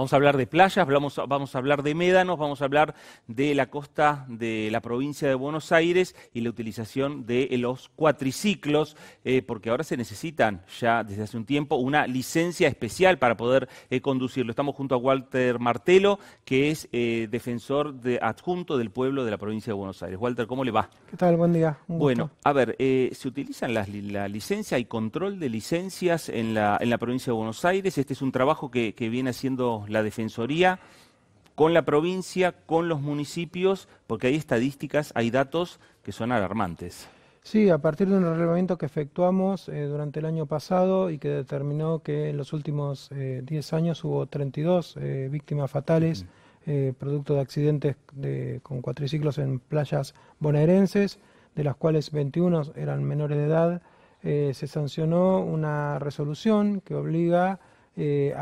Vamos a hablar de playas, vamos, a hablar de médanos, vamos a hablar de la costa de la provincia de Buenos Aires y la utilización de los cuatriciclos, eh, porque ahora se necesitan ya desde hace un tiempo una licencia especial para poder eh, conducirlo. Estamos junto a Walter Martelo, que es eh, defensor adjunto del pueblo de la provincia de Buenos Aires. Walter, ¿cómo le va? ¿Qué tal? Buen día. bueno, a ver, se utilizan la licencia y control de licencias en la, en la provincia de Buenos Aires. Este es un trabajo que viene haciendo la Defensoría con la provincia, con los municipios, porque hay estadísticas, hay datos que son alarmantes. Sí, a partir de un relevamiento que efectuamos eh, durante el año pasado y que determinó que en los últimos 10 eh, años hubo 32 eh, víctimas fatales producto de accidentes de, con cuatriciclos en playas bonaerenses, de las cuales 21 eran menores de edad. se sancionó una resolución que obliga eh,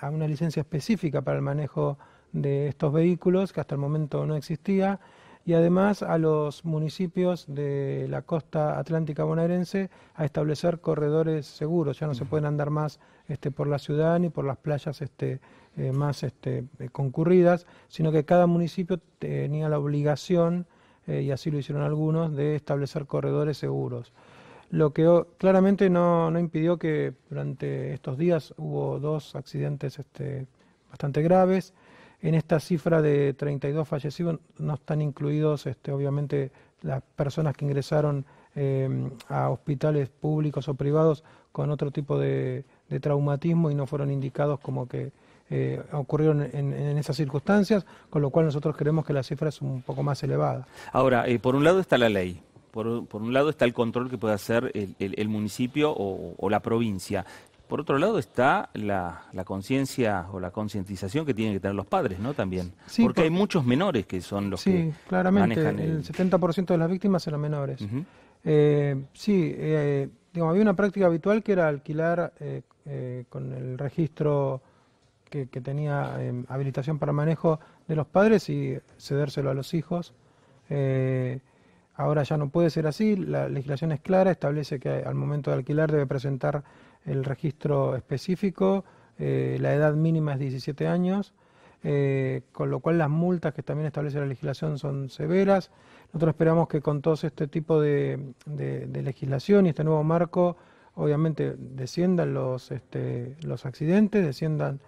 a una licencia específica para el manejo de estos vehículos, que hasta el momento no existía, y además a los municipios de la costa atlántica bonaerense a establecer corredores seguros. Ya no se pueden andar más este, por la ciudad ni por las playas este, eh, más este, eh, concurridas, sino que cada municipio tenía la obligación, y así lo hicieron algunos, de establecer corredores seguros lo que claramente no, impidió que durante estos días hubo dos accidentes este, bastante graves. En esta cifra de 32 fallecidos no están incluidos, este, obviamente, las personas que ingresaron em, a hospitales públicos o privados con otro tipo de, traumatismo y no fueron indicados como que eh, ocurrieron en, esas circunstancias, con lo cual nosotros creemos que la cifra es un poco más elevada. Ahora, eh, por un lado está la ley, por, un lado está el control que puede hacer el, municipio o, la provincia. Por otro lado está la, conciencia o la concientización que tienen que tener los padres, ¿no? También. porque hay muchos menores que son los que manejan el... el 70% de las víctimas eran menores. Eh, sí, eh, había una práctica habitual que era alquilar eh, eh, con el registro que, tenía em, habilitación para manejo de los padres y cedérselo a los hijos. Eh, Ahora ya no puede ser así, la legislación es clara, establece que al momento de alquilar debe presentar el registro específico, eh, la edad mínima es 17 años, eh, con lo cual las multas que también establece la legislación son severas. Nosotros esperamos que con todo este tipo de, legislación y este nuevo marco, obviamente desciendan los, este, accidentes, desciendan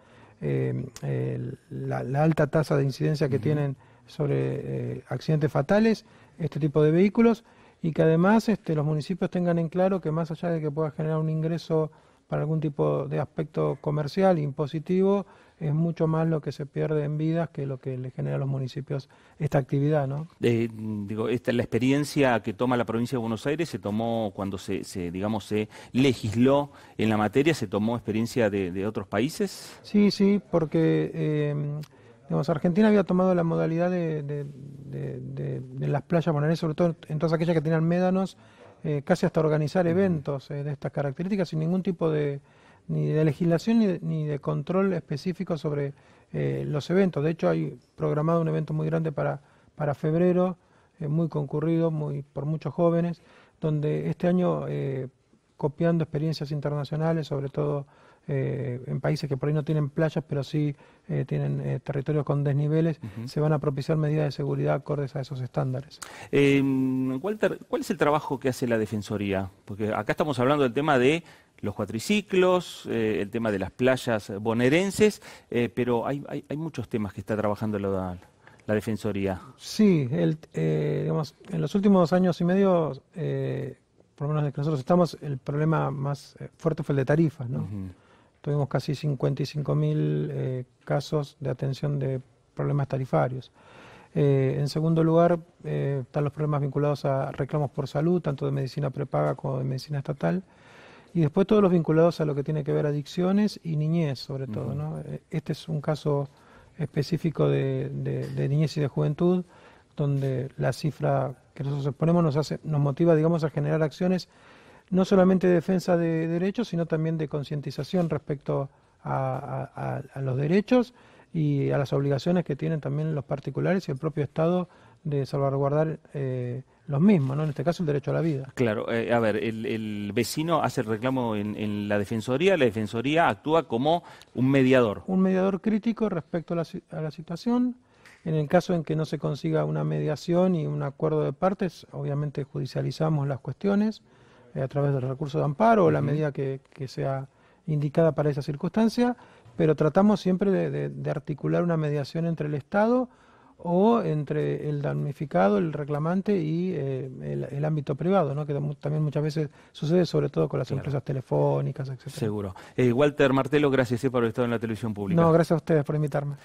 eh, la, alta tasa de incidencia que tienen sobre accidentes fatales este tipo de vehículos y que además este, los municipios tengan en claro que más allá de que pueda generar un ingreso para algún tipo de aspecto comercial, impositivo, es mucho más lo que se pierde en vidas que lo que le genera a los municipios esta actividad, ¿no? Eh, digo, esta, la experiencia que toma la provincia de Buenos Aires se tomó cuando se, digamos, se legisló en la materia, se tomó experiencia de, otros países. Sí, sí, porque eh, digamos, Argentina había tomado la modalidad de de, las playas bonaerenses, sobre todo en todas aquellas que tenían médanos, eh, casi hasta organizar eventos eh, de estas características sin ningún tipo de, ni de legislación ni de, control específico sobre eh, los eventos. De hecho, hay programado un evento muy grande para, para febrero, muy concurrido muy, por muchos jóvenes, donde este año copiando experiencias internacionales, sobre todo eh, en países que por ahí no tienen playas, pero sí eh, tienen eh, territorios con desniveles, se van a propiciar medidas de seguridad acordes a esos estándares. Em, Walter, ¿cuál es el trabajo que hace la Defensoría? Porque acá estamos hablando del tema de los cuatriciclos, el tema de las playas bonaerenses, pero hay, muchos temas que está trabajando la, Defensoría. Sí, digamos, en los últimos años y medio por lo menos de que nosotros estamos, el problema más eh, fuerte fue el de tarifas, ¿no? Tuvimos casi 55.000 eh, casos de atención de problemas tarifarios. Eh, en segundo lugar, están los problemas vinculados a reclamos por salud, tanto de medicina prepaga como de medicina estatal. Y después todos los vinculados a lo que tiene que ver adicciones y niñez, sobre todo. Este es un caso específico de niñez y de juventud donde la cifra que nosotros exponemos nos, hace, nos motiva, digamos, a generar acciones no solamente de defensa de derechos, sino también de concientización respecto a, los derechos y a las obligaciones que tienen también los particulares y el propio Estado de salvaguardar eh, los mismos, ¿no? En este caso el derecho a la vida. Claro, eh, a ver, el, vecino hace el reclamo en, la Defensoría, la Defensoría actúa como un mediador. Un mediador crítico respecto a la, a la situación, en el caso en que no se consiga una mediación y un acuerdo de partes, obviamente judicializamos las cuestiones eh, a través del recurso de amparo o la medida que, sea indicada para esa circunstancia, pero tratamos siempre de, articular una mediación entre el Estado o entre el damnificado, el reclamante y eh, el, ámbito privado, que también muchas veces sucede, sobre todo con las empresas telefónicas, etc. Seguro. Eh, Walter Martelo, gracias por haber estado en la televisión pública. No, gracias a ustedes por invitarme.